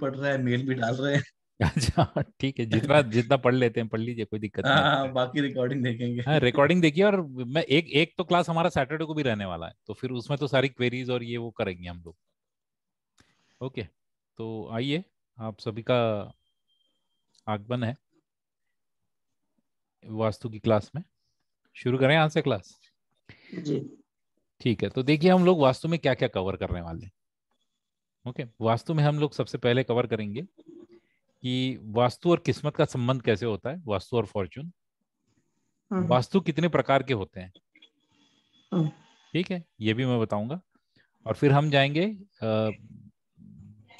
पढ़ रहा है मेल भी डाल रहे हैं अच्छा ठीक है जितना जितना पढ़ लेते हैं पढ़ लीजिए कोई दिक्कत नहीं हाँ, बाकी रिकॉर्डिंग देखेंगे हाँ रिकॉर्डिंग देखिए और मैं एक एक तो क्लास हमारा सैटरडे को भी रहने वाला है तो फिर उसमें तो सारी क्वेरीज और ये वो करेंगे हम लोग ओके तो आइए आप सभी का आगमन है वास्तु की क्लास में शुरू करें यहाँ से क्लास जी ठीक है तो देखिए हम लोग वास्तु में क्या क्या कवर करने वाले हैं ओके okay. वास्तु में हम लोग सबसे पहले कवर करेंगे कि वास्तु और किस्मत का संबंध कैसे होता है वास्तु और फॉर्चून हम्म। वास्तु कितने प्रकार के होते हैं हम्म। ठीक है ये भी मैं बताऊंगा और फिर हम जाएंगे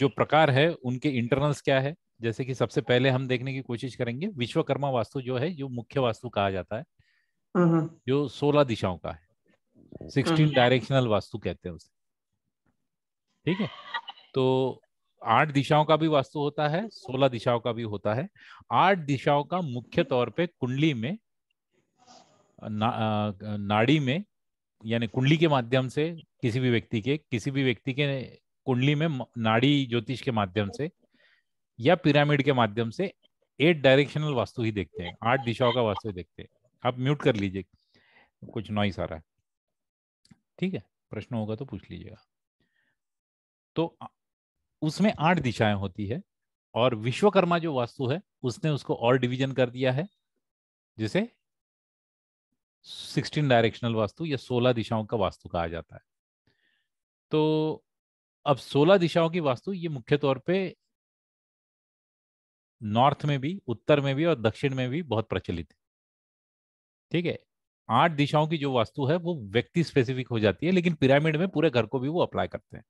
जो प्रकार है उनके इंटरनल्स क्या है जैसे कि सबसे पहले हम देखने की कोशिश करेंगे विश्वकर्मा वास्तु जो है जो मुख्य वास्तु कहा जाता है जो हम्म। सोलह दिशाओं का है सिक्सटीन डायरेक्शनल वास्तु कहते हैं उसे ठीक है तो आठ दिशाओं का भी वास्तु होता है सोलह दिशाओं का भी होता है आठ दिशाओं का मुख्य तौर पे कुंडली में ना, नाड़ी में यानी कुंडली के माध्यम से किसी भी व्यक्ति के किसी भी व्यक्ति के कुंडली में नाड़ी ज्योतिष के माध्यम से या पिरामिड के माध्यम से एट डायरेक्शनल वास्तु ही देखते हैं आठ दिशाओं का वास्तु ही देखते हैं आप म्यूट कर लीजिए कुछ नॉइस आ रहा है ठीक है प्रश्न होगा तो पूछ लीजिएगा तो उसमें आठ दिशाएं होती है और विश्वकर्मा जो वास्तु है उसने उसको और डिवीजन कर दिया है जिसे सिक्सटीन डायरेक्शनल वास्तु या सोलह दिशाओं का वास्तु कहा जाता है तो अब सोलह दिशाओं की वास्तु ये मुख्य तौर पे नॉर्थ में भी उत्तर में भी और दक्षिण में भी बहुत प्रचलित है ठीक है आठ दिशाओं की जो वास्तु है वो व्यक्ति स्पेसिफिक हो जाती है लेकिन पिरामिड में पूरे घर को भी वो अप्लाई करते हैं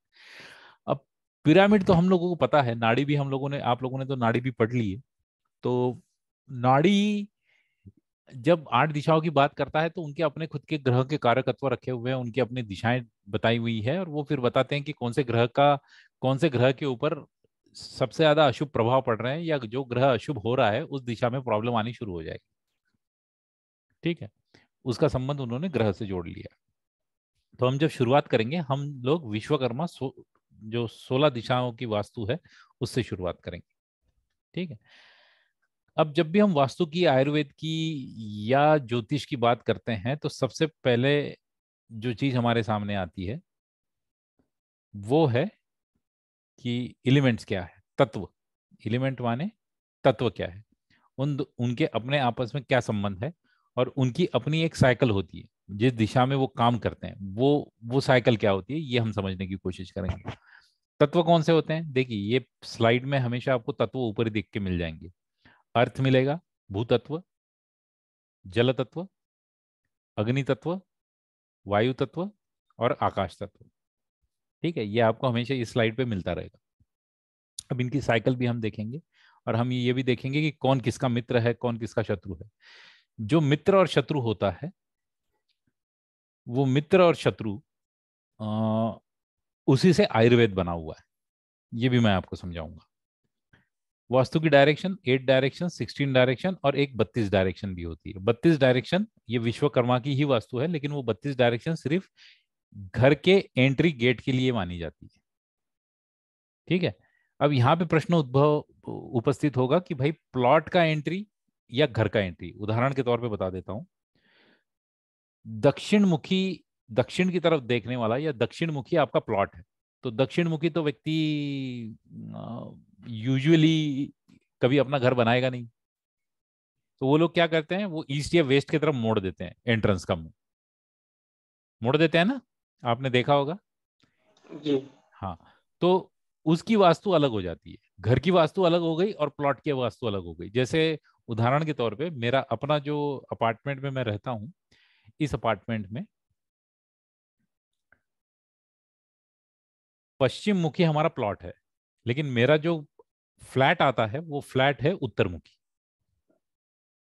पिरामिड तो हम लोगों को पता है नाड़ी भी हम लोगों ने आप लोगों ने तो नाड़ी भी पढ़ ली है तो नाड़ी जब आठ दिशाओं की बात करता है तो उनके अपने खुद के ग्रह के कारकत्व रखे हुए हैं उनकी अपनी दिशाएं बताई हुई है और वो फिर बताते हैं कि कौन से ग्रह का कौन से ग्रह के ऊपर सबसे ज्यादा अशुभ प्रभाव पड़ रहे हैं या जो ग्रह अशुभ हो रहा है उस दिशा में प्रॉब्लम आनी शुरू हो जाएगी ठीक है उसका संबंध उन्होंने ग्रह से जोड़ लिया तो हम जब शुरुआत करेंगे हम लोग विश्वकर्मा जो सोलह दिशाओं की वास्तु है उससे शुरुआत करेंगे ठीक है अब जब भी हम वास्तु की आयुर्वेद की या ज्योतिष की बात करते हैं तो सबसे पहले जो चीज हमारे सामने आती है वो है कि एलिमेंट्स क्या है तत्व एलिमेंट माने तत्व क्या है उन उनके अपने आपस में क्या संबंध है और उनकी अपनी एक साइकिल होती है जिस दिशा में वो काम करते हैं वो वो साइकिल क्या होती है ये हम समझने की कोशिश करेंगे तत्व कौन से होते हैं देखिए ये स्लाइड में हमेशा आपको तत्व ऊपर देख के मिल जाएंगे अर्थ मिलेगा भूतत्व जल तत्व अग्नि तत्व वायु तत्व और आकाश तत्व ठीक है ये आपको हमेशा इस स्लाइड पे मिलता रहेगा अब इनकी साइकिल भी हम देखेंगे और हम ये भी देखेंगे कि कौन किसका मित्र है कौन किसका शत्रु है जो मित्र और शत्रु होता है वो मित्र और शत्रु उसी से आयुर्वेद बना हुआ है ये भी मैं आपको समझाऊंगा वास्तु की direction eight direction sixteen direction और एक बत्तीस डायरेक्शन भी होती है बत्तीस डायरेक्शन ये विश्वकर्मा की ही वास्तु है लेकिन वो बत्तीस डायरेक्शन सिर्फ घर के एंट्री गेट के लिए मानी जाती है ठीक है अब यहाँ पे प्रश्न उद्भव उपस्थित होगा कि भाई प्लॉट का एंट्री या घर का एंट्री उदाहरण के तौर पर बता देता हूं दक्षिण मुखी दक्षिण की तरफ देखने वाला या दक्षिण मुखी आपका प्लॉट है तो दक्षिण मुखी तो व्यक्ति यूजुअली कभी अपना घर बनाएगा नहीं तो वो लोग क्या करते हैं वो ईस्ट या वेस्ट की तरफ मोड़ देते हैं एंट्रेंस का मुंह मोड़ देते हैं ना आपने देखा होगा जी हाँ तो उसकी वास्तु अलग हो जाती है घर की वास्तु अलग हो गई और प्लॉट की वास्तु अलग हो गई जैसे उदाहरण के तौर पे मेरा अपना जो अपार्टमेंट में मैं रहता हूँ इस अपार्टमेंट में पश्चिम मुखी हमारा प्लॉट है लेकिन मेरा जो फ्लैट आता है वो फ्लैट है उत्तर मुखी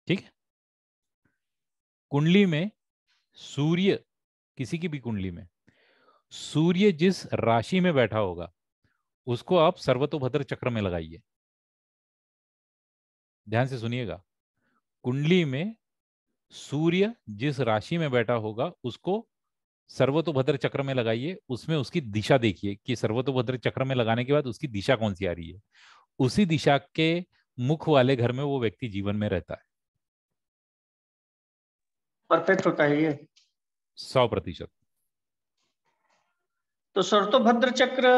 ठीक है कुंडली में सूर्य किसी की भी कुंडली में सूर्य जिस राशि में बैठा होगा उसको आप सर्वतोभद्र चक्र में लगाइए ध्यान से सुनिएगा कुंडली में सूर्य जिस राशि में बैठा होगा उसको सर्वतोभद्र चक्र में लगाइए उसमें उसकी दिशा देखिए कि सर्वतोभद्र चक्र में लगाने के बाद उसकी दिशा कौन सी आ रही है उसी दिशा के मुख वाले घर में वो व्यक्ति जीवन में रहता है परफेक्ट होता है ये सौ प्रतिशत तो सर्वतोभद्र चक्र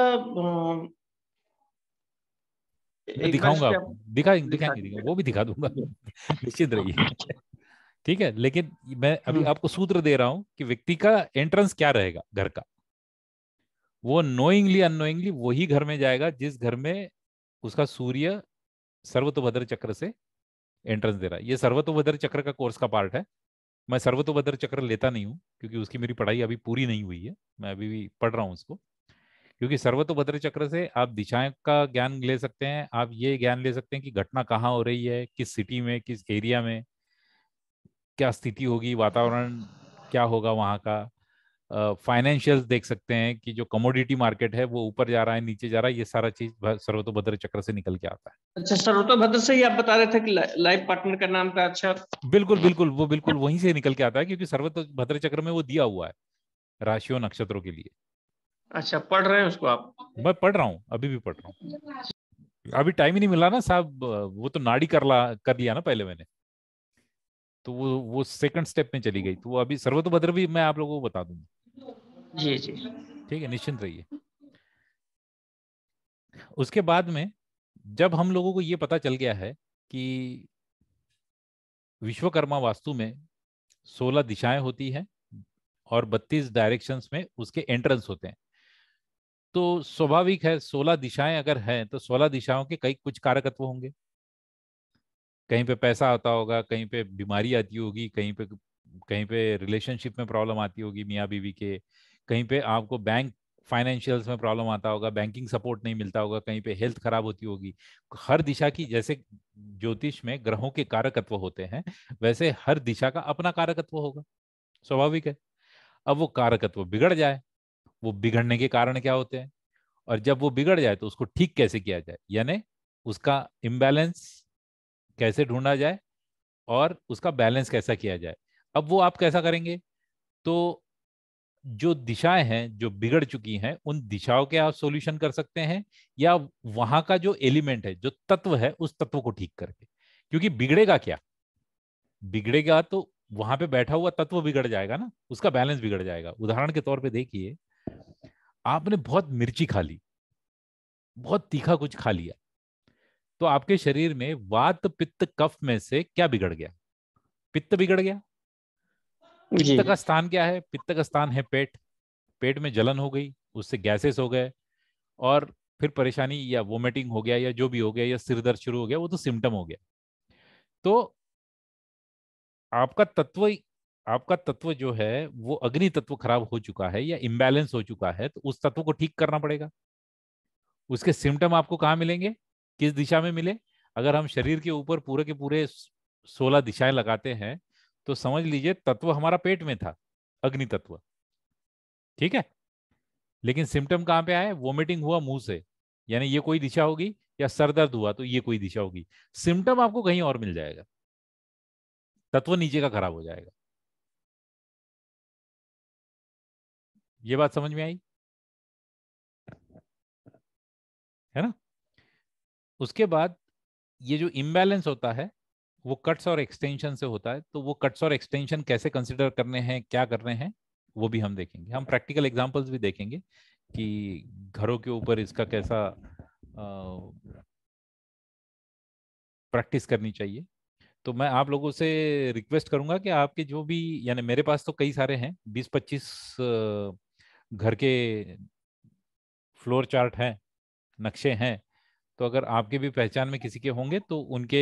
दिखाऊंगा दिखा दिखाएंगे दिखा, दिखा, दिखा, वो भी दिखा दूंगा निश्चित रहिए ठीक है लेकिन मैं अभी हम्म। आपको सूत्र दे रहा हूं कि व्यक्ति का एंट्रेंस क्या रहेगा घर का वो नोइंगली अनोइंगली वही घर में जाएगा जिस घर में उसका सूर्य सर्वतोभद्र चक्र से एंट्रेंस दे रहा है ये सर्वतोभद्र चक्र का कोर्स का पार्ट है मैं सर्वतोभद्र चक्र लेता नहीं हूँ क्योंकि उसकी मेरी पढ़ाई अभी पूरी नहीं हुई है मैं अभी भी पढ़ रहा हूँ उसको क्योंकि सर्वतोभद्र चक्र से आप दिशाएं का ज्ञान ले सकते हैं आप ये ज्ञान ले सकते हैं कि घटना कहाँ हो रही है किस सिटी में किस एरिया में क्या स्थिति होगी वातावरण क्या होगा वहाँ का फाइनेंशियल देख सकते हैं कि जो कमोडिटी मार्केट है वो ऊपर जा रहा है नीचे जा रहा है ये सारा चीज सर्वतोभद्र चक्र से निकल के आता है अच्छा सर्वतोभद्र से ही आप बता रहे थे कि लाइफ पार्टनर का नाम था अच्छा बिल्कुल बिल्कुल वो बिल्कुल वहीं से निकल के आता है क्योंकि सर्वतोभद्र चक्र में वो दिया हुआ है राशियों नक्षत्रों के लिए अच्छा पढ़ रहे हैं उसको आप मैं पढ़ रहा हूँ अभी भी पढ़ रहा हूँ अभी टाइम ही नहीं मिला ना साहब वो तो नाड़ी कर ला कर लिया ना पहले मैंने तो वो वो सेकंड स्टेप में चली गई तो वो अभी सर्वतोभद्र भी मैं आप लोगों को बता दूंगा जी जी ठीक है निश्चिंत रहिए उसके बाद में जब हम लोगों को ये पता चल गया है कि विश्वकर्मा वास्तु में 16 दिशाएं होती हैं और 32 डायरेक्शंस में उसके एंट्रेंस होते हैं तो स्वाभाविक है 16 दिशाएं अगर हैं तो 16 दिशाओं के कई कुछ कारकत्व होंगे कहीं पे पैसा आता होगा कहीं पे बीमारी आती होगी कहीं पे कहीं पे रिलेशनशिप में प्रॉब्लम आती होगी मियाँ बीवी के कहीं पे आपको बैंक फाइनेंशियल्स में प्रॉब्लम आता होगा बैंकिंग सपोर्ट नहीं मिलता होगा कहीं पे हेल्थ खराब होती होगी हर दिशा की जैसे ज्योतिष में ग्रहों के कारकत्व होते हैं वैसे हर दिशा का अपना कारकत्व होगा स्वाभाविक है अब वो कारकत्व बिगड़ जाए वो बिगड़ने के कारण क्या होते हैं और जब वो बिगड़ जाए तो उसको ठीक कैसे किया जाए यानी उसका इम्बैलेंस कैसे ढूंढा जाए और उसका बैलेंस कैसा किया जाए अब वो आप कैसा करेंगे तो जो दिशाएं हैं जो बिगड़ चुकी हैं उन दिशाओं के आप सॉल्यूशन कर सकते हैं या वहां का जो एलिमेंट है जो तत्व है उस तत्व को ठीक करके क्योंकि बिगड़ेगा क्या बिगड़ेगा तो वहां पे बैठा हुआ तत्व बिगड़ जाएगा ना उसका बैलेंस बिगड़ जाएगा उदाहरण के तौर पे देखिए आपने बहुत मिर्ची खा ली बहुत तीखा कुछ खा लिया तो आपके शरीर में वात पित्त कफ में से क्या बिगड़ गया पित्त बिगड़ गया पित्त का स्थान क्या है पित्त का स्थान है पेट पेट में जलन हो गई उससे गैसेस हो गए और फिर परेशानी या वोमिटिंग हो गया या जो भी हो गया या सिर दर्द शुरू हो गया वो तो सिम्टम हो गया तो आपका तत्व आपका तत्व जो है वो अग्नि तत्व खराब हो चुका है या इम्बैलेंस हो चुका है तो उस तत्व को ठीक करना पड़ेगा उसके सिम्टम आपको कहाँ मिलेंगे किस दिशा में मिले अगर हम शरीर के ऊपर पूरे के पूरे सोलह दिशाएं लगाते हैं तो समझ लीजिए तत्व हमारा पेट में था अग्नि तत्व ठीक है लेकिन सिम्टम कहां पे आए वोमिटिंग हुआ मुंह से यानी ये कोई दिशा होगी या सर दर्द हुआ तो ये कोई दिशा होगी सिम्टम आपको कहीं और मिल जाएगा तत्व नीचे का खराब हो जाएगा ये बात समझ में आई है ना उसके बाद ये जो इम्बैलेंस होता है वो कट्स और एक्सटेंशन से होता है तो वो कट्स और एक्सटेंशन कैसे कंसिडर करने हैं क्या करने हैं वो भी हम देखेंगे हम प्रैक्टिकल एग्जाम्पल्स भी देखेंगे कि घरों के ऊपर इसका कैसा प्रैक्टिस करनी चाहिए तो मैं आप लोगों से रिक्वेस्ट करूंगा कि आपके जो भी यानी मेरे पास तो कई सारे हैं बीस पच्चीस घर के फ्लोर चार्ट हैं नक्शे हैं तो अगर आपके भी पहचान में किसी के होंगे तो उनके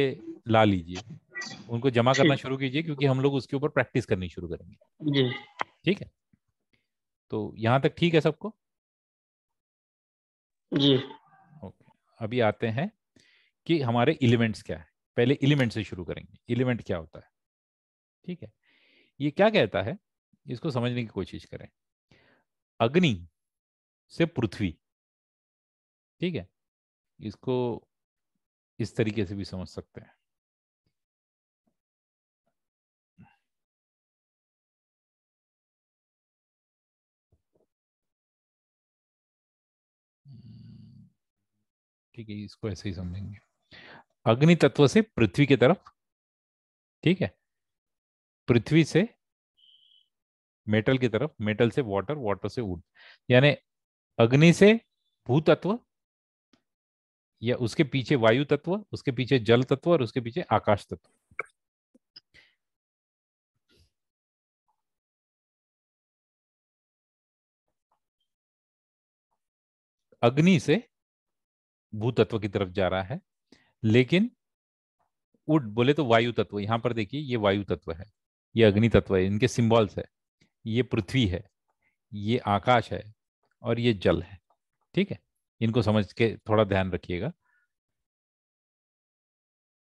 ला लीजिए उनको जमा करना शुरू कीजिए क्योंकि हम लोग उसके ऊपर प्रैक्टिस करनी शुरू करेंगे ठीक है तो यहाँ तक ठीक है सबको जी ओके अभी आते हैं कि हमारे एलिमेंट्स क्या है पहले एलिमेंट से शुरू करेंगे एलिमेंट क्या होता है ठीक है ये क्या कहता है इसको समझने की कोशिश करें अग्नि से पृथ्वी ठीक है इसको इस तरीके से भी समझ सकते हैं ठीक है इसको ऐसे ही समझेंगे अग्नि तत्व से पृथ्वी की तरफ ठीक है पृथ्वी से मेटल की तरफ मेटल से वाटर वाटर से वुड यानी अग्नि से भूतत्व या उसके पीछे वायु तत्व उसके पीछे जल तत्व और उसके पीछे आकाश तत्व अग्नि से भूतत्व की तरफ जा रहा है लेकिन उड बोले तो वायु तत्व यहां पर देखिए ये वायु तत्व है ये अग्नि तत्व है इनके सिंबल्स है ये पृथ्वी है ये आकाश है और ये जल है ठीक है इनको समझ के थोड़ा ध्यान रखिएगा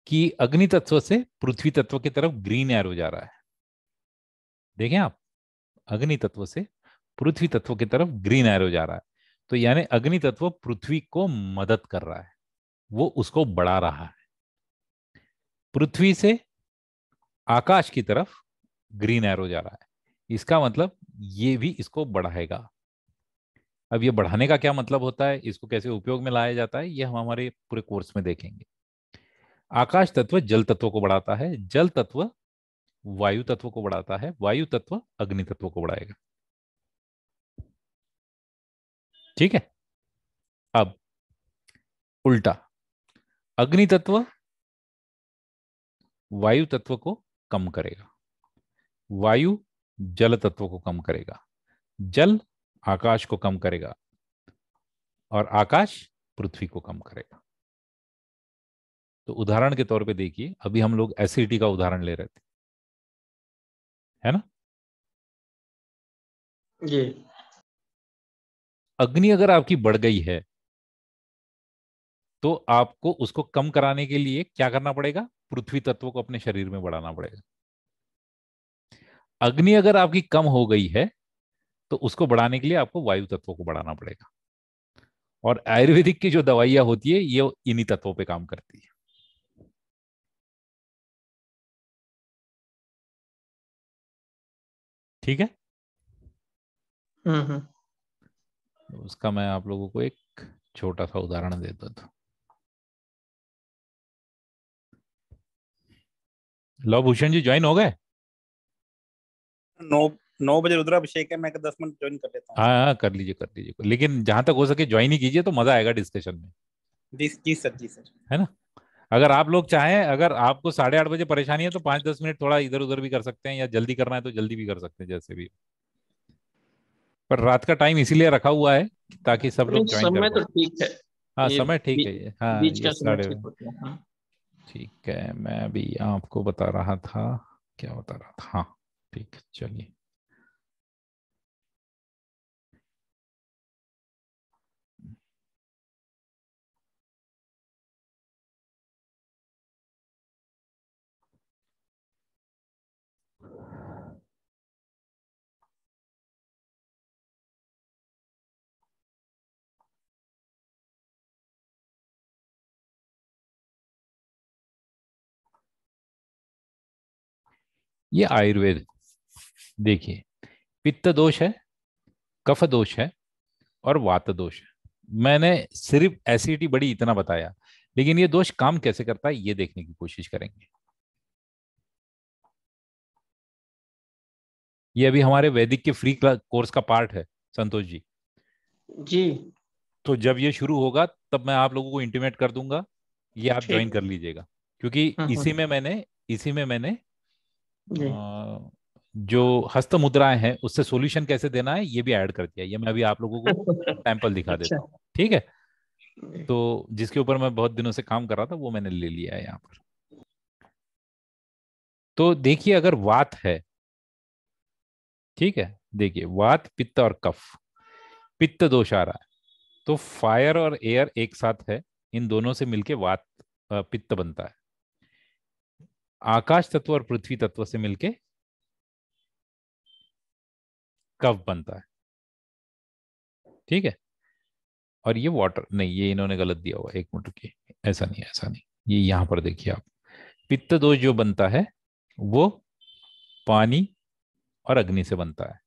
कि अग्नि तत्व से पृथ्वी तत्व की तरफ ग्रीन एरो जा रहा है देखें आप अग्नि तत्व से पृथ्वी तत्व की तरफ ग्रीन एरो जा रहा है तो यानी अग्नि तत्व पृथ्वी को मदद कर रहा है वो उसको बढ़ा रहा है पृथ्वी से आकाश की तरफ ग्रीन एरो जा रहा है इसका मतलब ये भी इसको बढ़ाएगा अब ये बढ़ाने का क्या मतलब होता है इसको कैसे उपयोग में लाया जाता है ये हम हमारे पूरे कोर्स में देखेंगे आकाश तत्व जल तत्व को बढ़ाता है जल तत्व वायु तत्व को बढ़ाता है वायु तत्व अग्नि तत्व को बढ़ाएगा ठीक है अब उल्टा अग्नि तत्व वायु तत्व को कम करेगा वायु जल तत्व को कम करेगा जल आकाश को कम करेगा और आकाश पृथ्वी को कम करेगा तो उदाहरण के तौर पे देखिए अभी हम लोग एसिडिटी का उदाहरण ले रहे थे है ना ये अग्नि अगर आपकी बढ़ गई है तो आपको उसको कम कराने के लिए क्या करना पड़ेगा पृथ्वी तत्व को अपने शरीर में बढ़ाना पड़ेगा अग्नि अगर आपकी कम हो गई है तो उसको बढ़ाने के लिए आपको वायु तत्वों को बढ़ाना पड़ेगा और आयुर्वेदिक की जो दवाइयां होती है ये इन्हीं तत्वों पे काम करती है ठीक है हम्म, हम्म। उसका मैं आप लोगों को एक छोटा सा उदाहरण देता था लव भूषण जी ज्वाइन हो गए नो नौ बजे रुद्राभिषेक है मैं दस मिनट ज्वाइन कर लेता हूँ हाँ, हाँ कर लीजिए कर लीजिए लेकिन जहां तक हो सके ज्वाइन ही कीजिए तो मजा आएगा डिस्कशन में जी जी सर जी सर है ना अगर आप लोग चाहें अगर आपको साढ़े आठ बजे परेशानी है तो पांच दस मिनट थोड़ा इधर उधर भी कर सकते हैं या जल्दी करना है तो जल्दी भी कर सकते हैं जैसे भी पर रात का टाइम इसीलिए रखा हुआ है ताकि सब लोग समय तो ठीक है हाँ समय ठीक हाँ, है हाँ साढ़े ठीक है मैं अभी आपको बता रहा था क्या बता रहा था हाँ ठीक चलिए ये आयुर्वेद देखिए पित्त दोष है कफ दोष है और वात दोष है मैंने सिर्फ एसिडिटी बड़ी इतना बताया लेकिन ये दोष काम कैसे करता है ये देखने की कोशिश करेंगे ये अभी हमारे वैदिक के फ्री कोर्स का पार्ट है संतोष जी जी तो जब ये शुरू होगा तब मैं आप लोगों को इंटीमेट कर दूंगा ये आप ज्वाइन कर लीजिएगा क्योंकि हाँ, हाँ। इसी में मैंने इसी में मैंने जो हस्त मुद्राएं हैं उससे सॉल्यूशन कैसे देना है ये भी ऐड कर दिया ये मैं अभी आप लोगों को सैंपल दिखा देता अच्छा। हूँ ठीक है तो जिसके ऊपर मैं बहुत दिनों से काम कर रहा था वो मैंने ले लिया है यहाँ पर तो देखिए अगर वात है ठीक है देखिए वात पित्त और कफ पित्त दोष आ रहा है तो फायर और एयर एक साथ है इन दोनों से मिलके वात पित्त बनता है आकाश तत्व और पृथ्वी तत्व से मिलके कव बनता है ठीक है और ये वाटर नहीं ये इन्होंने गलत दिया हुआ एक मिनट की ऐसा नहीं ऐसा नहीं ये यहां पर देखिए आप पित्त दोष जो बनता है वो पानी और अग्नि से बनता है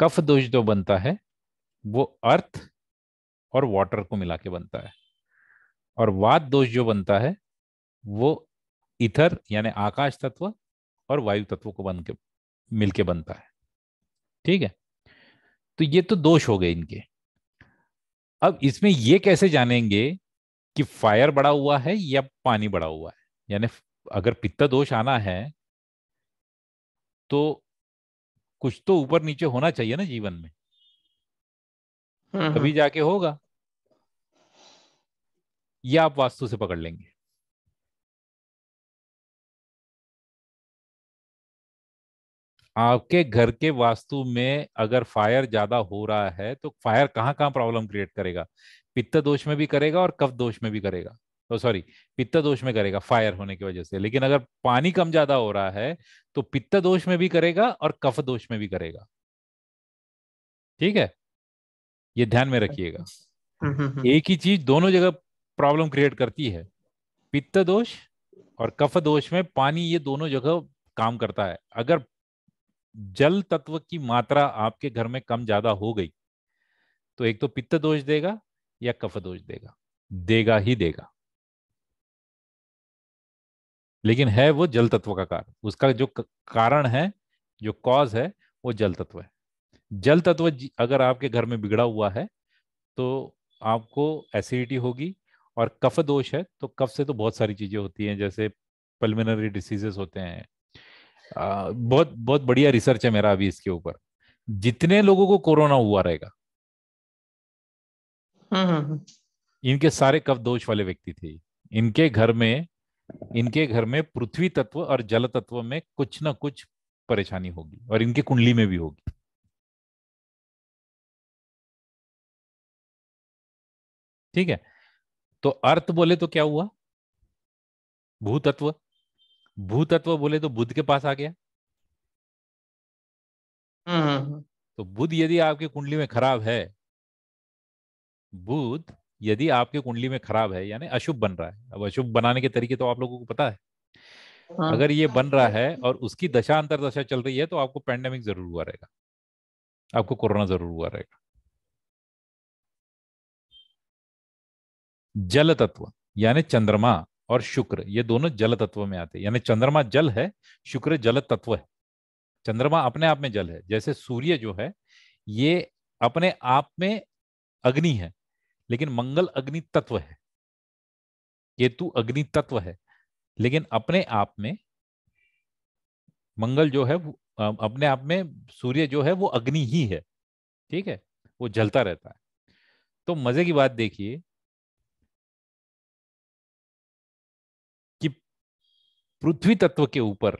कफ दोष जो बनता है वो अर्थ और वाटर को मिला के बनता है और वाद दोष जो बनता है वो इथर यानी आकाश तत्व और वायु तत्व को बन के मिलके बनता है ठीक है तो ये तो दोष हो गए इनके अब इसमें ये कैसे जानेंगे कि फायर बड़ा हुआ है या पानी बड़ा हुआ है यानी अगर पित्त दोष आना है तो कुछ तो ऊपर नीचे होना चाहिए ना जीवन में अभी हम्म, हम्म। जाके होगा या आप वास्तु से पकड़ लेंगे आपके घर के वास्तु में अगर फायर ज्यादा हो रहा है तो फायर कहाँ कहाँ प्रॉब्लम क्रिएट करेगा पित्त दोष में भी करेगा और कफ दोष में भी करेगा तो oh, सॉरी पित्त दोष में करेगा फायर होने की वजह से लेकिन अगर पानी कम ज्यादा हो रहा है तो पित्त दोष में भी करेगा और कफ दोष में भी करेगा ठीक है ये ध्यान में रखिएगा अच्छा। हम्म, हम्म, हम्म। एक ही चीज दोनों जगह प्रॉब्लम क्रिएट करती है पित्त दोष और कफ दोष में पानी ये दोनों जगह काम करता है अगर जल तत्व की मात्रा आपके घर में कम ज्यादा हो गई तो एक तो पित्त दोष देगा या कफ दोष देगा देगा ही देगा लेकिन है वो जल तत्व का कारण उसका जो कारण है जो कॉज है वो जल तत्व है जल तत्व अगर आपके घर में बिगड़ा हुआ है तो आपको एसिडिटी होगी और कफ दोष है तो कफ से तो बहुत सारी चीजें होती हैं जैसे पल्मिनरी डिसीजेस होते हैं बहुत बहुत बढ़िया रिसर्च है मेरा अभी इसके ऊपर जितने लोगों को कोरोना हुआ रहेगा हम्म, हम्म, हम्म। इनके सारे कफ दोष वाले व्यक्ति थे इनके घर में इनके घर में पृथ्वी तत्व और जल तत्व में कुछ ना कुछ परेशानी होगी और इनके कुंडली में भी होगी ठीक है तो अर्थ बोले तो क्या हुआ भूतत्व भूतत्व बोले तो बुद्ध के पास आ गया हम्म, हम्म, हम्म। तो बुद्ध यदि आपकी कुंडली में खराब है बुद्ध यदि आपके कुंडली में खराब है यानी अशुभ बन रहा है अब अशुभ बनाने के तरीके तो आप लोगों को पता है हाँ। अगर ये बन रहा है और उसकी दशा अंतर दशा चल रही है तो आपको पैंडेमिक जरूर हुआ रहेगा आपको कोरोना जरूर हुआ रहेगा जल तत्व यानी चंद्रमा और शुक्र ये दोनों जल तत्व में आते हैं यानी चंद्रमा जल है शुक्र जल तत्व है चंद्रमा अपने आप में जल है जैसे सूर्य जो है ये अपने आप में अग्नि है लेकिन मंगल अग्नि तत्व है केतु अग्नि तत्व है लेकिन अपने आप में मंगल जो है अपने आप में सूर्य जो है वो अग्नि ही है ठीक है वो जलता रहता है तो मजे की बात देखिए पृथ्वी तत्व के ऊपर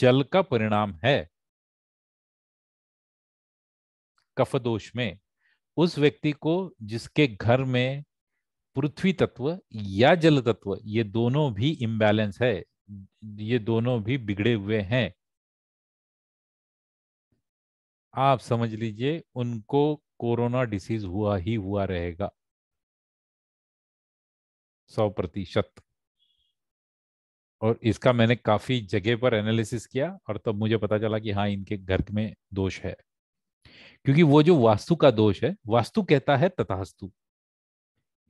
जल का परिणाम है कफ दोष में उस व्यक्ति को जिसके घर में पृथ्वी तत्व या जल तत्व ये दोनों भी इम्बैलेंस है ये दोनों भी बिगड़े हुए हैं आप समझ लीजिए उनको कोरोना डिसीज हुआ ही हुआ रहेगा सौ प्रतिशत और इसका मैंने काफी जगह पर एनालिसिस किया और तब मुझे पता चला कि हाँ इनके घर में दोष है क्योंकि वो जो वास्तु का दोष है वास्तु कहता है तथास्तु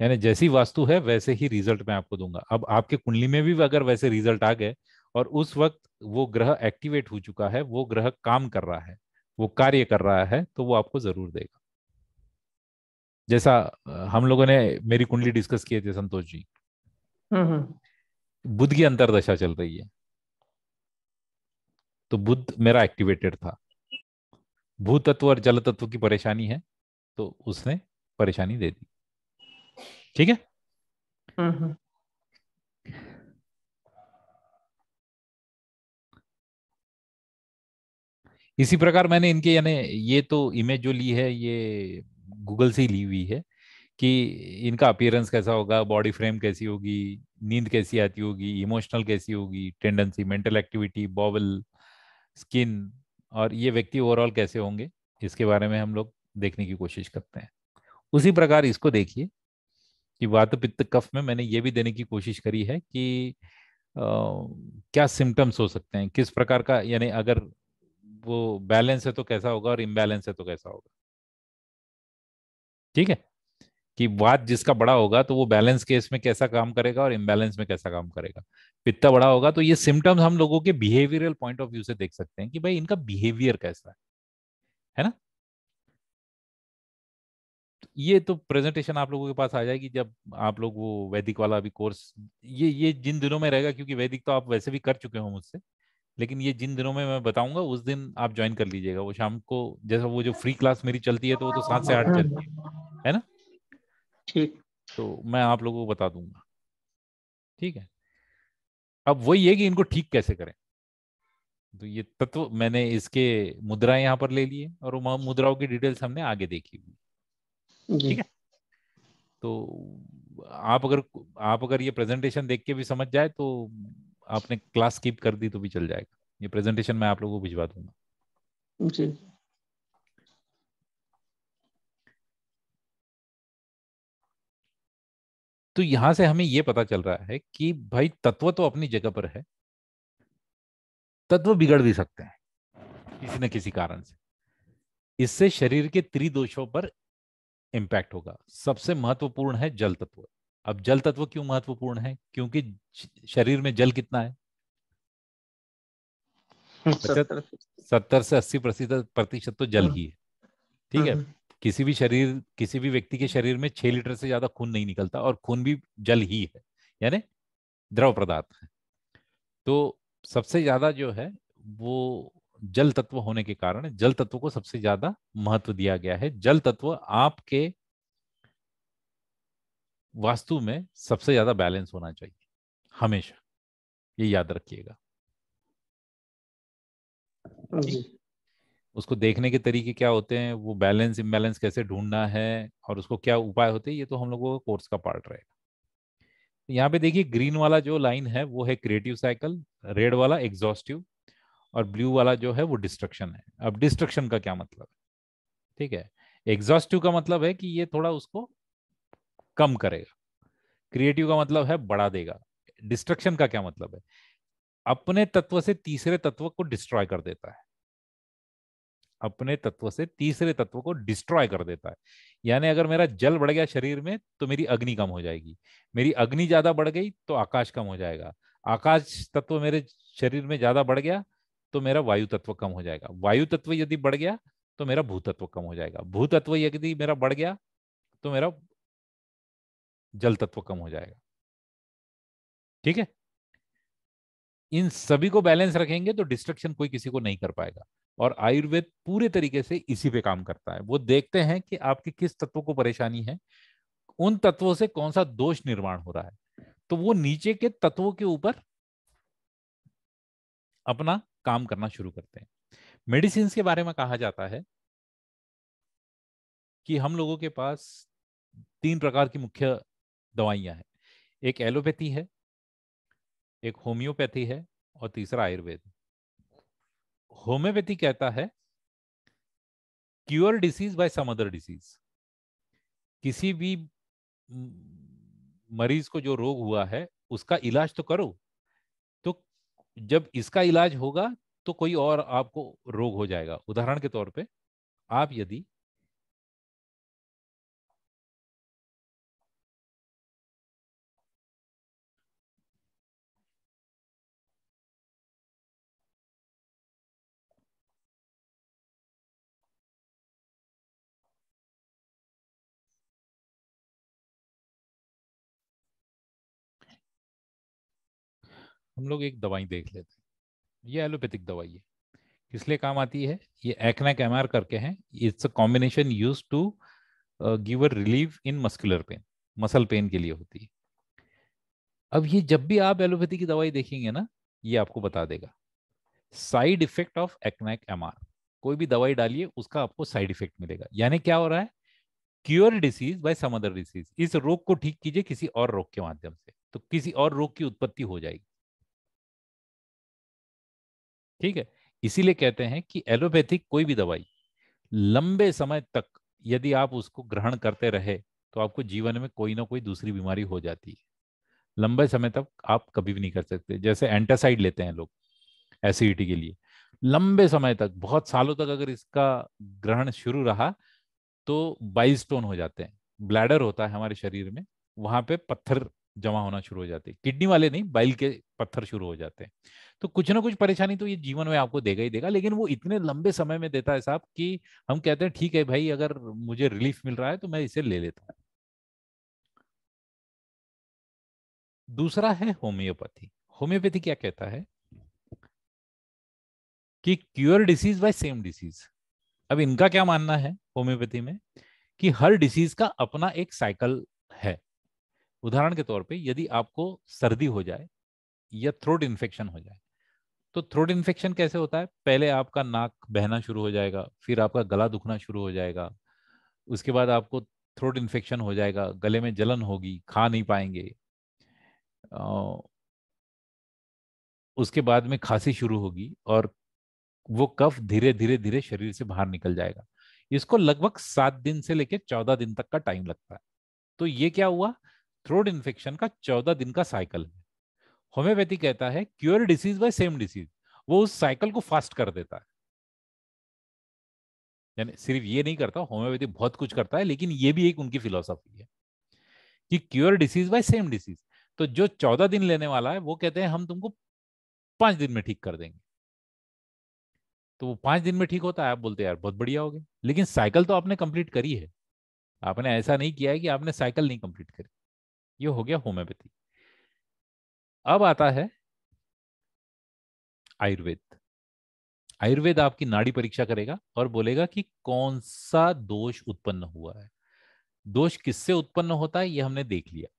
यानी जैसी वास्तु है वैसे ही रिजल्ट मैं आपको दूंगा अब आपके कुंडली में भी अगर वैसे रिजल्ट आ गए और उस वक्त वो ग्रह एक्टिवेट हो चुका है वो ग्रह काम कर रहा है वो कार्य कर रहा है तो वो आपको जरूर देगा जैसा हम लोगों ने मेरी कुंडली डिस्कस किए थे संतोष जी हम्म, हम्म। बुद्ध की अंतरदशा चल रही है तो बुद्ध मेरा एक्टिवेटेड था भू तत्व और जल तत्व की परेशानी है तो उसने परेशानी दे दी ठीक है इसी प्रकार मैंने इनके यानी ये तो इमेज जो ली है ये गूगल से ही ली हुई है कि इनका अपियरेंस कैसा होगा बॉडी फ्रेम कैसी होगी नींद कैसी आती होगी इमोशनल कैसी होगी tendency mental activity bobble skin और ये व्यक्ति ओवरऑल कैसे होंगे इसके बारे में हम लोग देखने की कोशिश करते हैं उसी प्रकार इसको देखिए कि वात पित्त कफ में मैंने ये भी देने की कोशिश करी है कि आ, क्या सिम्टम्स हो सकते हैं किस प्रकार का यानी अगर वो बैलेंस है तो कैसा होगा और इम्बैलेंस है तो कैसा होगा ठीक है कि वात जिसका बड़ा होगा तो वो बैलेंस केस में कैसा काम करेगा और इम्बैलेंस में कैसा काम करेगा पित्ता तो बड़ा होगा तो ये सिम्टम्स हम लोगों के बिहेवियरल पॉइंट ऑफ व्यू से देख सकते हैं कि भाई इनका बिहेवियर कैसा है है ना ये तो प्रेजेंटेशन आप लोगों के पास आ जाएगी जब आप लोग वो वैदिक वाला अभी कोर्स ये ये जिन दिनों में रहेगा क्योंकि वैदिक तो आप वैसे भी कर चुके हो मुझसे लेकिन ये जिन दिनों में मैं बताऊंगा उस दिन आप ज्वाइन कर लीजिएगा वो शाम को जैसा वो जो फ्री क्लास मेरी चलती है तो वो तो सात से आठ चलती है है ना ठीक तो मैं आप लोगों को बता दूंगा ठीक है अब वही है कि इनको ठीक कैसे करें तो ये तत्व मैंने इसके मुद्रा यहाँ पर ले लिए और मुद्राओं की डिटेल्स हमने आगे देखी हुई ठीक है तो आप अगर आप अगर ये प्रेजेंटेशन देख के भी समझ जाए तो आपने क्लास स्किप कर दी तो भी चल जाएगा ये प्रेजेंटेशन मैं आप लोगों को भिजवा दूंगा जी तो यहां से हमें ये पता चल रहा है कि भाई तत्व तो अपनी जगह पर है तत्व बिगड़ भी सकते हैं किसी न किसी कारण से इससे शरीर के त्रिदोषों पर इंपैक्ट होगा सबसे महत्वपूर्ण है जल तत्व अब जल तत्व क्यों महत्वपूर्ण है क्योंकि शरीर में जल कितना है सत्तर से अस्सी प्रतिशत प्रतिशत तो जल हम्म। ही है ठीक है हम्म। किसी भी शरीर किसी भी व्यक्ति के शरीर में छह लीटर से ज्यादा खून नहीं निकलता और खून भी जल ही है यानी द्रव पदार्थ है तो सबसे ज्यादा जो है वो जल तत्व होने के कारण जल तत्व को सबसे ज्यादा महत्व दिया गया है जल तत्व आपके वास्तु में सबसे ज्यादा बैलेंस होना चाहिए हमेशा ये याद रखिएगा हाँ जी उसको देखने के तरीके क्या होते हैं वो बैलेंस इम्बैलेंस कैसे ढूंढना है और उसको क्या उपाय होते हैं ये तो हम लोगों का कोर्स का पार्ट रहेगा यहाँ पे देखिए ग्रीन वाला जो लाइन है वो है क्रिएटिव साइकिल रेड वाला एग्जॉस्टिव और ब्लू वाला जो है वो डिस्ट्रक्शन है अब डिस्ट्रक्शन का क्या मतलब है ठीक है एग्जॉस्टिव का मतलब है कि ये थोड़ा उसको कम करेगा क्रिएटिव का मतलब है बढ़ा देगा डिस्ट्रक्शन का क्या मतलब है अपने तत्व से तीसरे तत्व को डिस्ट्रॉय कर देता है अपने तत्व से तीसरे तत्व को डिस्ट्रॉय कर देता है यानी अगर मेरा जल बढ़ गया शरीर में तो मेरी अग्नि कम हो जाएगी मेरी अग्नि ज्यादा बढ़ गई तो आकाश कम हो जाएगा आकाश तत्व मेरे शरीर में ज्यादा बढ़ गया तो मेरा वायु तत्व कम हो जाएगा वायु तत्व यदि बढ़ गया तो मेरा भूतत्व कम हो जाएगा भूतत्व यदि मेरा बढ़ गया तो मेरा जल तत्व कम हो जाएगा ठीक है इन सभी को बैलेंस रखेंगे तो डिस्ट्रक्शन कोई किसी को नहीं कर पाएगा और आयुर्वेद पूरे तरीके से इसी पे काम करता है वो देखते हैं कि आपके किस तत्व को परेशानी है उन तत्वों से कौन सा दोष निर्माण हो रहा है तो वो नीचे के तत्वों के ऊपर अपना काम करना शुरू करते हैं मेडिसिन के बारे में कहा जाता है कि हम लोगों के पास तीन प्रकार की मुख्य दवाइयां हैं एक एलोपैथी है एक होम्योपैथी है और तीसरा आयुर्वेद होम्योपैथी कहता है cure disease by some other disease किसी भी मरीज को जो रोग हुआ है उसका इलाज तो करो तो जब इसका इलाज होगा तो कोई और आपको रोग हो जाएगा उदाहरण के तौर पे आप यदि हम लोग एक दवाई देख लेते हैं ये एलोपैथिक दवाई है किस लिए काम आती है ये एक्नेक एम करके है it's a combination use to give a relief in muscular pain muscle pain के लिए होती है अब ये जब भी आप एलोपैथी की दवाई देखेंगे ना ये आपको बता देगा साइड इफेक्ट ऑफ एक्नेक एम कोई भी दवाई डालिए उसका आपको साइड इफेक्ट मिलेगा यानी क्या हो रहा है cure disease by summer disease इस रोग को ठीक कीजिए किसी और रोग के माध्यम से तो किसी और रोग की उत्पत्ति हो जाएगी ठीक है इसीलिए कहते हैं कि एलोपैथिक कोई भी दवाई लंबे समय तक यदि आप उसको ग्रहण करते रहे तो आपको जीवन में कोई ना कोई दूसरी बीमारी हो जाती है लंबे समय तक आप कभी भी नहीं कर सकते जैसे एंटासाइड लेते हैं लोग एसिडिटी के लिए लंबे समय तक बहुत सालों तक अगर इसका ग्रहण शुरू रहा तो बाइस्टोन हो जाते हैं ब्लैडर होता है हमारे शरीर में वहां पे पत्थर जमा होना शुरू हो जाते हैं किडनी वाले नहीं बाइल के पत्थर शुरू हो जाते हैं तो कुछ ना कुछ परेशानी तो ये जीवन में आपको देगा ही देगा लेकिन वो इतने लंबे समय में देता है साहब कि हम कहते हैं ठीक है भाई अगर मुझे रिलीफ मिल रहा है तो मैं इसे ले लेता हूं दूसरा है होम्योपैथी होम्योपैथी क्या कहता है कि cure disease by same disease अब इनका क्या मानना है होम्योपैथी में कि हर डिसीज का अपना एक साइकिल है उदाहरण के तौर पे यदि आपको सर्दी हो जाए या थ्रोट इन्फेक्शन हो जाए तो थ्रोट इन्फेक्शन कैसे होता है पहले आपका नाक बहना शुरू हो जाएगा फिर आपका गला दुखना शुरू हो जाएगा उसके बाद आपको थ्रोट इन्फेक्शन हो जाएगा गले में जलन होगी खा नहीं पाएंगे उसके बाद में खांसी शुरू होगी और वो कफ धीरे धीरे धीरे शरीर से बाहर निकल जाएगा इसको लगभग सात दिन से लेकर चौदह दिन तक का टाइम लगता है तो ये क्या हुआ थ्रोट इन्फेक्शन का चौदह दिन का साइकिल है होम्योपैथी कहता है cure disease by same disease वो उस साइकिल को फास्ट कर देता है यानी सिर्फ ये नहीं करता होम्योपैथी बहुत कुछ करता है लेकिन ये भी एक उनकी फिलोसॉफी है कि cure disease by same disease तो जो चौदह दिन लेने वाला है वो कहते हैं हम तुमको पांच दिन में ठीक कर देंगे तो वो पांच दिन में ठीक होता है आप बोलते यार बहुत बढ़िया हो गया लेकिन साइकिल तो आपने कंप्लीट करी है आपने ऐसा नहीं किया है कि आपने साइकिल नहीं कंप्लीट करी ये हो गया होम्योपैथी अब आता है आयुर्वेद आयुर्वेद आपकी नाड़ी परीक्षा करेगा और बोलेगा कि कौन सा दोष उत्पन्न हुआ है दोष किससे उत्पन्न होता है ये हमने देख लिया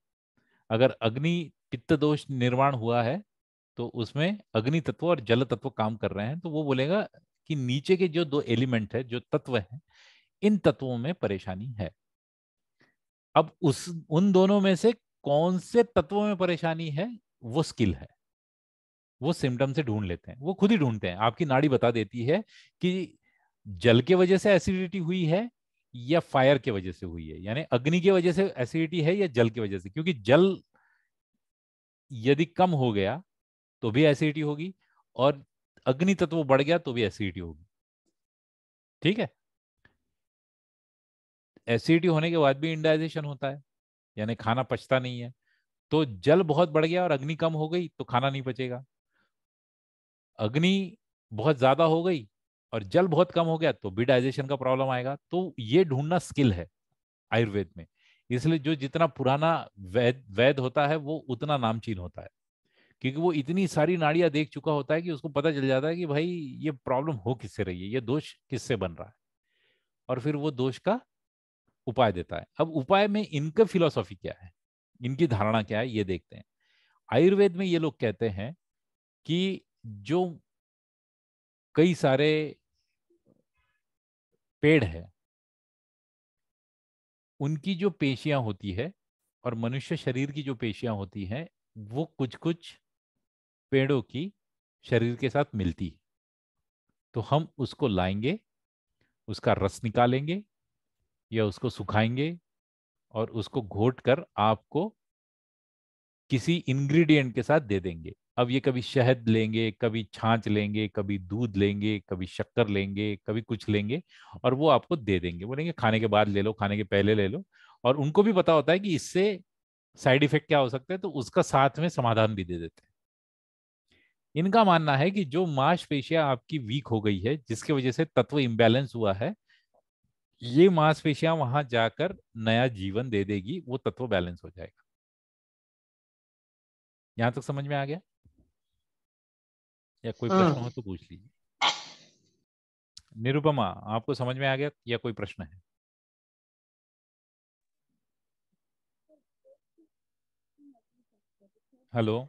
अगर अग्नि पित्त दोष निर्माण हुआ है तो उसमें अग्नि तत्व और जल तत्व काम कर रहे हैं तो वो बोलेगा कि नीचे के जो दो एलिमेंट है जो तत्व है इन तत्वों में परेशानी है अब उस उन दोनों में से कौन से तत्वों में परेशानी है वो स्किल है वो सिम्टम से ढूंढ लेते हैं वो खुद ही ढूंढते हैं आपकी नाड़ी बता देती है कि जल के वजह से एसिडिटी हुई है या फायर के वजह से हुई है यानी अग्नि की वजह से एसिडिटी है या जल की वजह से क्योंकि जल यदि कम हो गया तो भी एसिडिटी होगी और अग्नि तत्व बढ़ गया तो भी एसिडिटी होगी ठीक है एसिडिटी होने के बाद भी इंडाइजेशन होता है यानी खाना पचता नहीं है तो जल बहुत बढ़ गया और अग्नि कम हो गई तो खाना नहीं पचेगा अग्नि बहुत ज्यादा हो गई और जल बहुत कम हो गया तो भी डाइजेशन का प्रॉब्लम आएगा तो ये ढूंढना स्किल है आयुर्वेद में इसलिए जो जितना पुराना वैद वैद होता है वो उतना नामचीन होता है क्योंकि वो इतनी सारी नाड़ियां देख चुका होता है कि उसको पता चल जाता है कि भाई ये प्रॉब्लम हो किससे रही है ये दोष किससे बन रहा है और फिर वो दोष का उपाय देता है अब उपाय में इनका फिलोसॉफी क्या है इनकी धारणा क्या है ये देखते हैं आयुर्वेद में ये लोग कहते हैं कि जो कई सारे पेड़ है उनकी जो पेशियां होती है और मनुष्य शरीर की जो पेशियां होती हैं वो कुछ कुछ पेड़ों की शरीर के साथ मिलती है तो हम उसको लाएंगे उसका रस निकालेंगे या उसको सुखाएंगे और उसको घोट कर आपको किसी इंग्रेडिएंट के साथ दे देंगे अब ये कभी शहद लेंगे कभी छाछ लेंगे कभी दूध लेंगे कभी शक्कर लेंगे कभी कुछ लेंगे और वो आपको दे देंगे बोलेंगे खाने के बाद ले लो खाने के पहले ले लो और उनको भी पता होता है कि इससे साइड इफेक्ट क्या हो सकते हैं तो उसका साथ में समाधान भी दे देते हैं इनका मानना है कि जो मांसपेशियां आपकी वीक हो गई है जिसके वजह से तत्व इम्बेलेंस हुआ है ये मांसपेशियां वहां जाकर नया जीवन दे देगी वो तत्व बैलेंस हो जाएगा यहां तक समझ में आ गया या कोई हाँ। प्रश्न हो तो पूछ लीजिए निरुपमा आपको समझ में आ गया या कोई प्रश्न है हेलो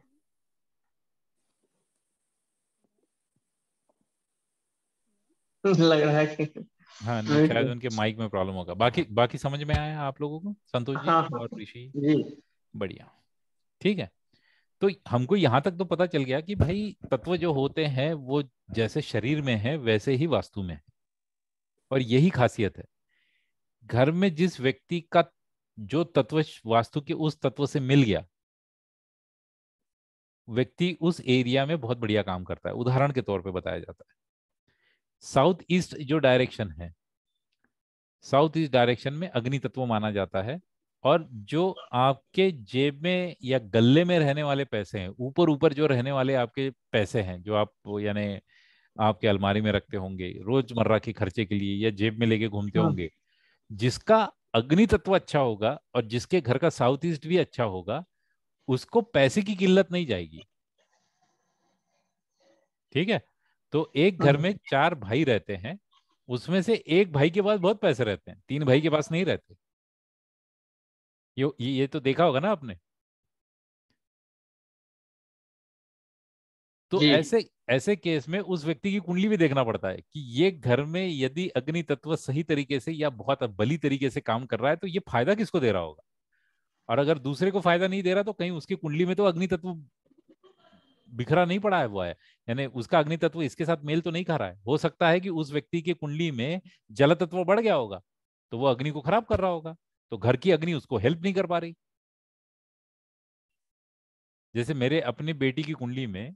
लग रहा है कि हाँ नहीं शायद तो। उनके माइक में प्रॉब्लम होगा बाकी बाकी समझ में आया आप लोगों को संतोष जी हाँ, हाँ। और ऋषि बढ़िया ठीक है तो हमको यहाँ तक तो पता चल गया कि भाई तत्व जो होते हैं वो जैसे शरीर में है वैसे ही वास्तु में है और यही खासियत है घर में जिस व्यक्ति का जो तत्व वास्तु के उस तत्व से मिल गया व्यक्ति उस एरिया में बहुत बढ़िया काम करता है उदाहरण के तौर पे बताया जाता है साउथ ईस्ट जो डायरेक्शन है साउथ ईस्ट डायरेक्शन में अग्नि तत्व माना जाता है और जो आपके जेब में या गले में रहने वाले पैसे हैं ऊपर ऊपर जो रहने वाले आपके पैसे हैं जो आप यानी आपके अलमारी में रखते होंगे रोजमर्रा के खर्चे के लिए या जेब में लेके घूमते हाँ। होंगे जिसका अग्नि तत्व अच्छा होगा और जिसके घर का साउथ ईस्ट भी अच्छा होगा उसको पैसे की किल्लत नहीं जाएगी ठीक है तो एक घर हाँ। में चार भाई रहते हैं उसमें से एक भाई के पास बहुत पैसे रहते हैं तीन भाई के पास नहीं रहते ये ये तो देखा होगा ना आपने तो ऐसे ऐसे केस में उस व्यक्ति की कुंडली भी देखना पड़ता है कि ये घर में यदि अग्नि तत्व सही तरीके से या बहुत बली तरीके से काम कर रहा है तो ये फायदा किसको दे रहा होगा और अगर दूसरे को फायदा नहीं दे रहा तो कहीं उसकी कुंडली में तो अग्नि तत्व बिखरा नहीं पड़ा है वो है यानी उसका अग्नि तत्व इसके साथ मेल तो नहीं खा रहा है हो सकता है कि उस व्यक्ति की कुंडली में जल तत्व बढ़ गया होगा तो वो अग्नि को खराब कर रहा होगा तो घर की अग्नि उसको हेल्प नहीं कर पा रही जैसे मेरे अपनी बेटी की कुंडली में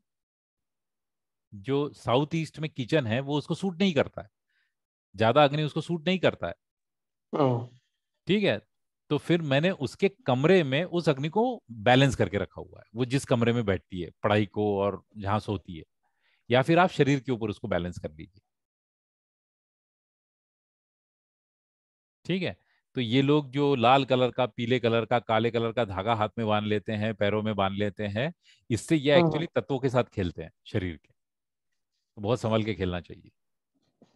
जो साउथ ईस्ट में किचन है वो उसको सूट नहीं करता है ज्यादा अग्नि उसको सूट नहीं करता है ठीक है तो फिर मैंने उसके कमरे में उस अग्नि को बैलेंस करके रखा हुआ है वो जिस कमरे में बैठती है पढ़ाई को और जहां सोती है या फिर आप शरीर के ऊपर उसको बैलेंस कर लीजिए ठीक है तो ये लोग जो लाल कलर का पीले कलर का काले कलर का धागा हाथ में बांध लेते हैं पैरों में बांध लेते हैं इससे ये एक्चुअली हाँ, हाँ। तत्वों के साथ खेलते हैं शरीर के तो बहुत संभल के खेलना चाहिए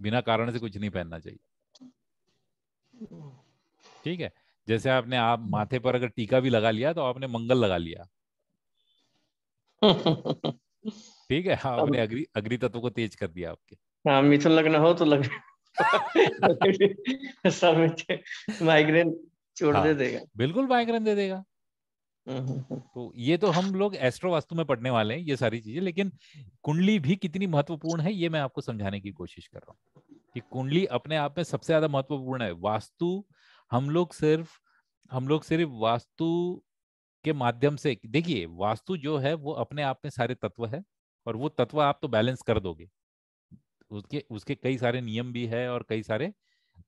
बिना कारण से कुछ नहीं पहनना चाहिए ठीक है जैसे आपने आप माथे पर अगर टीका भी लगा लिया तो आपने मंगल लगा लिया ठीक है हाँ आपने अग्री अग्री तत्व को तेज कर दिया आपके हाँ मिथुन लग्न हो तो लग्न सब माइग्रेन छोड़ हाँ, दे देगा बिल्कुल माइग्रेन दे देगा हम्म, हम्म, हम्म। तो ये तो हम लोग एस्ट्रो वास्तु में पढ़ने वाले हैं ये सारी चीजें लेकिन कुंडली भी कितनी महत्वपूर्ण है ये मैं आपको समझाने की कोशिश कर रहा हूँ कि कुंडली अपने आप में सबसे ज्यादा महत्वपूर्ण है वास्तु हम लोग सिर्फ हम लोग सिर्फ वास्तु के माध्यम से देखिए वास्तु जो है वो अपने आप में सारे तत्व है और वो तत्व आप तो बैलेंस कर दोगे उसके उसके कई सारे नियम भी है और कई सारे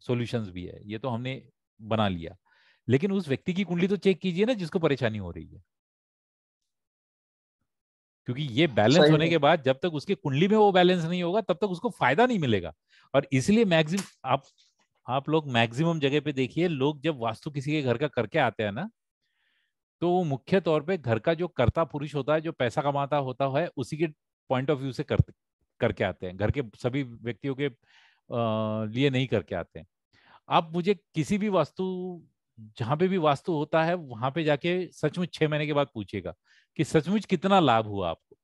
सॉल्यूशंस भी है ये तो हमने बना लिया लेकिन उस व्यक्ति की कुंडली तो चेक कीजिए ना जिसको परेशानी हो रही है क्योंकि ये बैलेंस होने के बाद जब तक उसके कुंडली में वो बैलेंस नहीं होगा तब तक उसको फायदा नहीं मिलेगा और इसलिए मैक्सिम आप आप लोग मैक्सिमम जगह पे देखिए लोग जब वास्तु किसी के घर का करके आते हैं ना तो वो मुख्य तौर पे घर का जो कर्ता पुरुष होता है जो पैसा कमाता होता है उसी के पॉइंट ऑफ व्यू से कर करके आते हैं घर के सभी व्यक्तियों के लिए नहीं करके आते हैं आप मुझे किसी भी वास्तु जहाँ पे भी वास्तु होता है वहां पे जाके सचमुच छह महीने के बाद पूछिएगा कि सचमुच कितना लाभ हुआ आपको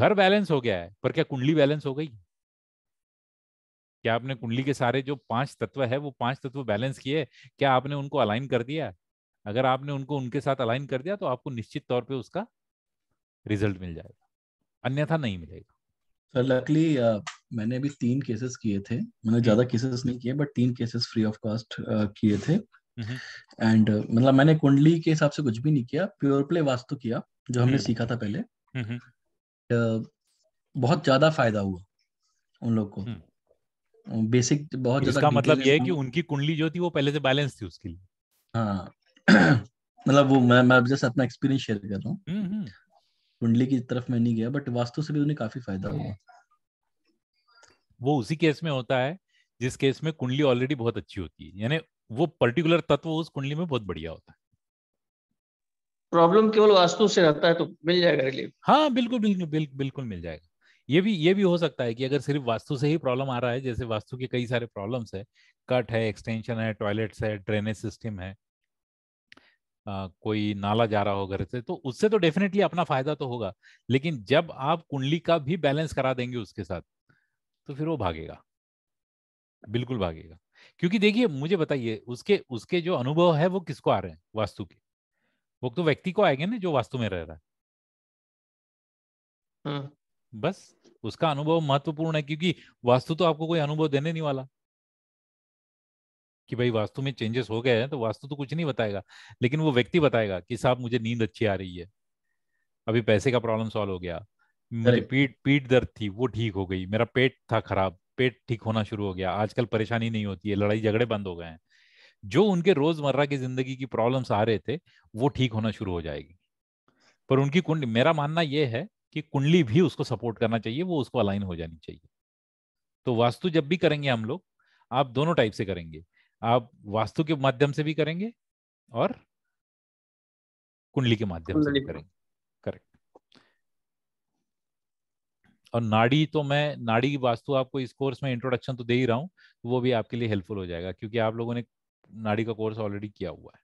घर बैलेंस हो गया है पर क्या कुंडली बैलेंस हो गई क्या आपने कुंडली के सारे जो पांच तत्व है वो पांच तत्व बैलेंस किए क्या आपने उनको अलाइन कर दिया अगर आपने उनको उनके साथ अलाइन कर दिया तो आपको निश्चित तौर पे उसका रिजल्ट मिल जाएगा अन्यथा नहीं मिलेगा सर लकली uh, मैंने अभी तीन केसेस किए थे मैंने हम्म। ज्यादा केसेस नहीं किए बट तीन केसेस फ्री ऑफ कॉस्ट किए थे एंड हम्म। uh, मतलब मैंने कुंडली के हिसाब से कुछ भी नहीं किया प्योर प्ले वास्तु किया जो हमने हम्म। सीखा था पहले uh, बहुत ज्यादा फायदा हुआ उन लोग को बेसिक uh, बहुत ज्यादा मतलब ये है कि उनकी कुंडली जो थी वो पहले से बैलेंस थी उसके लिए हाँ मतलब वो मैं मैं जस्ट अपना एक्सपीरियंस शेयर कर रहा हूँ कुंडली की तरफ मैं नहीं गया बट वास्तु से भी उन्हें काफी फायदा हुआ हम्म। वो उसी केस में होता है जिस केस में कुंडली ऑलरेडी बहुत अच्छी होती है यानी वो पर्टिकुलर तत्व उस कुंडली में बहुत बढ़िया होता है प्रॉब्लम केवल वास्तु से रहता है तो मिल जाएगा रिलीफ हाँ बिल्कुल बिल्कुल बिल्कुल बिल्कुल मिल जाएगा ये भी ये भी हो सकता है कि अगर सिर्फ वास्तु से ही प्रॉब्लम आ रहा है जैसे वास्तु के कई सारे प्रॉब्लम्स है कट है एक्सटेंशन है टॉयलेट्स है ड्रेनेज सिस्टम है आ, कोई नाला जा रहा हो घर से तो उससे तो डेफिनेटली अपना फायदा तो होगा लेकिन जब आप कुंडली का भी बैलेंस करा देंगे उसके साथ तो फिर वो भागेगा बिल्कुल भागेगा क्योंकि देखिए मुझे बताइए उसके उसके जो अनुभव है वो किसको आ रहे हैं वास्तु के वो तो व्यक्ति को आएंगे ना जो वास्तु में रह रहा है हाँ। बस उसका अनुभव महत्वपूर्ण है क्योंकि वास्तु तो आपको कोई अनुभव देने नहीं वाला कि भाई वास्तु में चेंजेस हो गए हैं तो वास्तु तो कुछ नहीं बताएगा लेकिन वो व्यक्ति बताएगा कि साहब मुझे नींद अच्छी आ रही है अभी पैसे का प्रॉब्लम सॉल्व हो गया मुझे पीठ पीठ दर्द थी वो ठीक हो गई मेरा पेट था खराब पेट ठीक होना शुरू हो गया आजकल परेशानी नहीं होती है लड़ाई झगड़े बंद हो गए हैं जो उनके रोजमर्रा की जिंदगी की प्रॉब्लम्स आ रहे थे वो ठीक होना शुरू हो जाएगी पर उनकी कुंडली मेरा मानना यह है कि कुंडली भी उसको सपोर्ट करना चाहिए वो उसको अलाइन हो जानी चाहिए तो वास्तु जब भी करेंगे हम लोग आप दोनों टाइप से करेंगे आप वास्तु के माध्यम से भी करेंगे और कुंडली के माध्यम से भी करेंगे करेक्ट और नाड़ी तो मैं नाड़ी की वास्तु आपको इस कोर्स में इंट्रोडक्शन तो दे ही रहा हूँ तो वो भी आपके लिए हेल्पफुल हो जाएगा क्योंकि आप लोगों ने नाड़ी का कोर्स ऑलरेडी किया हुआ है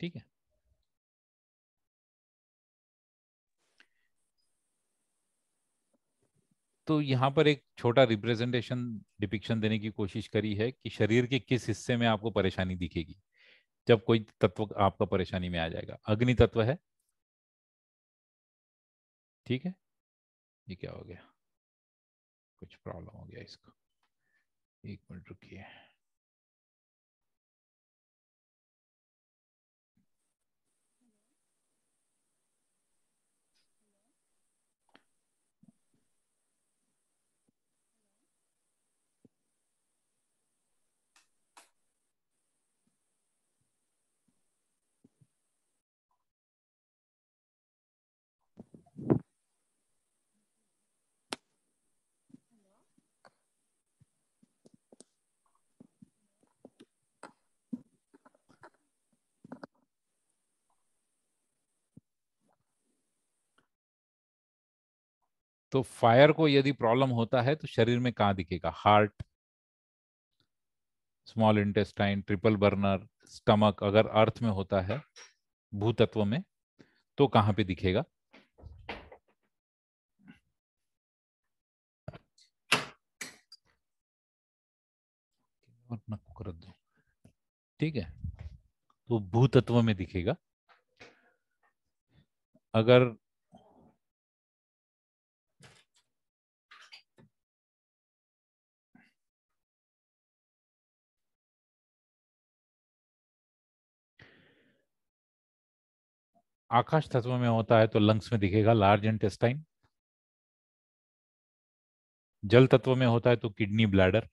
ठीक है तो यहाँ पर एक छोटा रिप्रेजेंटेशन डिपिक्शन देने की कोशिश करी है कि शरीर के किस हिस्से में आपको परेशानी दिखेगी जब कोई तत्व आपका परेशानी में आ जाएगा अग्नि तत्व है ठीक है ये क्या हो गया कुछ प्रॉब्लम हो गया इसको एक मिनट रुकिए तो फायर को यदि प्रॉब्लम होता है तो शरीर में कहा दिखेगा heart small intestine triple burner stomach अगर अर्थ में होता है भूतत्व में तो कहां पे दिखेगा कर दो ठीक है तो भूतत्व में दिखेगा अगर आकाश तत्व में होता है तो लंग्स में दिखेगा लार्ज इंटेस्टाइन जल तत्व में होता है तो किडनी ब्लैडर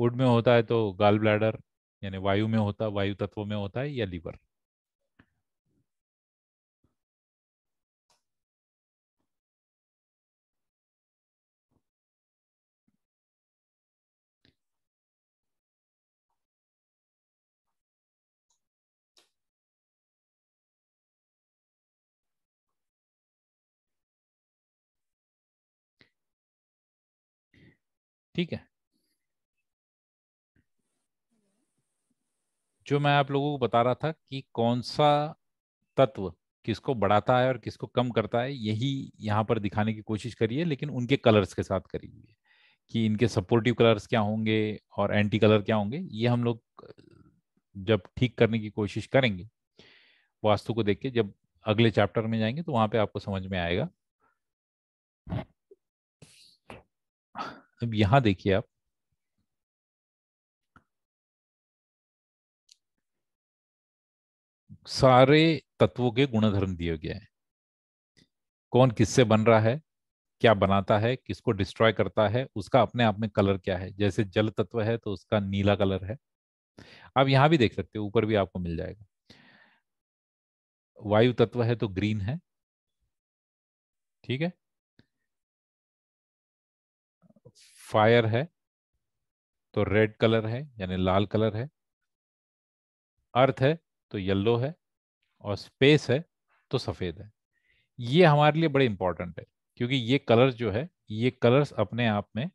वुड में होता है तो गाल ब्लैडर यानी वायु में होता वायु तत्व में होता है या लीवर ठीक है जो मैं आप लोगों को बता रहा था कि कौन सा तत्व किसको बढ़ाता है और किसको कम करता है यही यहाँ पर दिखाने की कोशिश करिए लेकिन उनके कलर्स के साथ करिए कि इनके सपोर्टिव कलर्स क्या होंगे और एंटी कलर क्या होंगे ये हम लोग जब ठीक करने की कोशिश करेंगे वास्तु को देख के जब अगले चैप्टर में जाएंगे तो वहां पे आपको समझ में आएगा अब यहां देखिए आप सारे तत्वों के गुणधर्म दिए गए हैं कौन किससे बन रहा है क्या बनाता है किसको डिस्ट्रॉय करता है उसका अपने आप में कलर क्या है जैसे जल तत्व है तो उसका नीला कलर है आप यहां भी देख सकते हो ऊपर भी आपको मिल जाएगा वायु तत्व है तो ग्रीन है ठीक है फायर है तो रेड कलर है यानी लाल कलर है अर्थ है तो येलो है और स्पेस है तो सफ़ेद है ये हमारे लिए बड़े इंपॉर्टेंट है क्योंकि ये कलर्स जो है ये कलर्स अपने आप में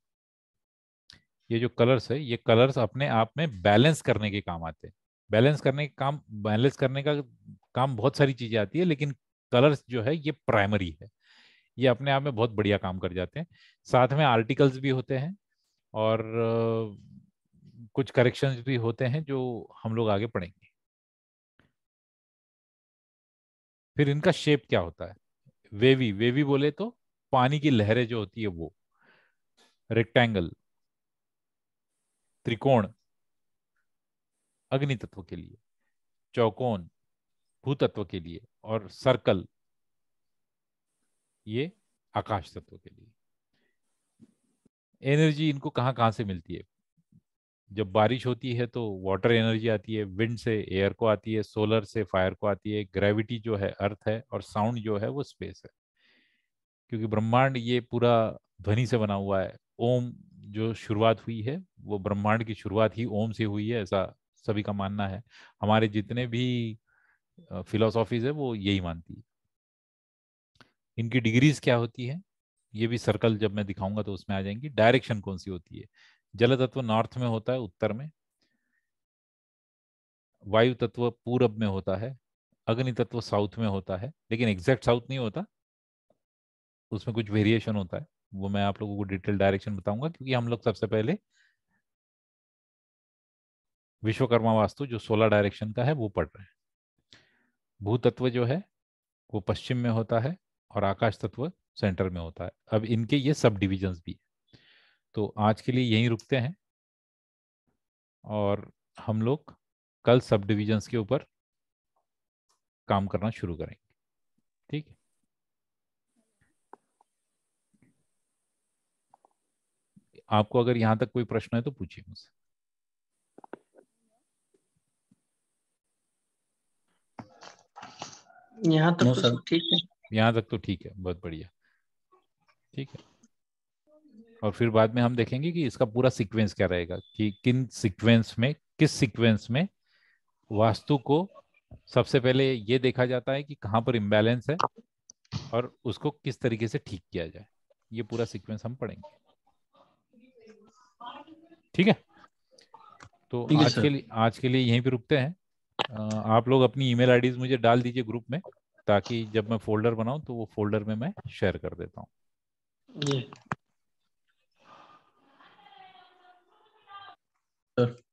ये जो कलर्स है ये कलर्स अपने आप में बैलेंस करने के काम आते हैं बैलेंस करने के काम बैलेंस करने का काम बहुत सारी चीज़ें आती है लेकिन कलर्स जो है ये प्राइमरी है ये अपने आप में बहुत बढ़िया काम कर जाते हैं साथ में आर्टिकल्स भी होते हैं और कुछ करेक्शंस भी होते हैं जो हम लोग आगे पढ़ेंगे फिर इनका शेप क्या होता है वेवी वेवी बोले तो पानी की लहरें जो होती है वो रेक्टेंगल त्रिकोण अग्नि तत्व के लिए चौकोन भू तत्व के लिए और सर्कल ये आकाश तत्व के लिए एनर्जी इनको कहाँ कहाँ से मिलती है जब बारिश होती है तो वाटर एनर्जी आती है विंड से एयर को आती है सोलर से फायर को आती है ग्रेविटी जो है अर्थ है और साउंड जो है वो स्पेस है क्योंकि ब्रह्मांड ये पूरा ध्वनि से बना हुआ है ओम जो शुरुआत हुई है वो ब्रह्मांड की शुरुआत ही ओम से हुई है ऐसा सभी का मानना है हमारे जितने भी फिलोसॉफीज है वो यही मानती है इनकी डिग्रीज क्या होती है ये भी सर्कल जब मैं दिखाऊंगा तो उसमें आ जाएंगी डायरेक्शन कौन सी होती है जल तत्व नॉर्थ में होता है उत्तर में वायु तत्व पूरब में होता है अग्नि तत्व साउथ में होता है लेकिन एग्जैक्ट साउथ नहीं होता उसमें कुछ वेरिएशन होता है वो मैं आप लोगों को डिटेल डायरेक्शन बताऊंगा क्योंकि हम लोग सबसे पहले विश्वकर्मा वास्तु जो सोलह डायरेक्शन का है वो पढ़ रहे हैं भूतत्व जो है वो पश्चिम में होता है और आकाश तत्व सेंटर में होता है अब इनके ये सब डिविजन्स भी है तो आज के लिए यहीं रुकते हैं और हम लोग कल सब डिविजन्स के ऊपर काम करना शुरू करेंगे ठीक है आपको अगर यहां तक कोई प्रश्न है तो पूछिए मुझसे यहाँ तक तो ठीक है यहाँ तक तो ठीक है बहुत बढ़िया ठीक है और फिर बाद में हम देखेंगे कि इसका पूरा सीक्वेंस क्या रहेगा कि किन सीक्वेंस में किस सीक्वेंस में वास्तु को सबसे पहले ये देखा जाता है कि कहाँ पर इम्बेलेंस है और उसको किस तरीके से ठीक किया जाए ये पूरा सीक्वेंस हम पढ़ेंगे ठीक है तो आज के लिए आज के लिए यहीं पे रुकते हैं आप लोग अपनी ईमेल आईडीज मुझे डाल दीजिए ग्रुप में ताकि जब मैं फोल्डर बनाऊं तो वो फोल्डर में मैं शेयर कर देता हूं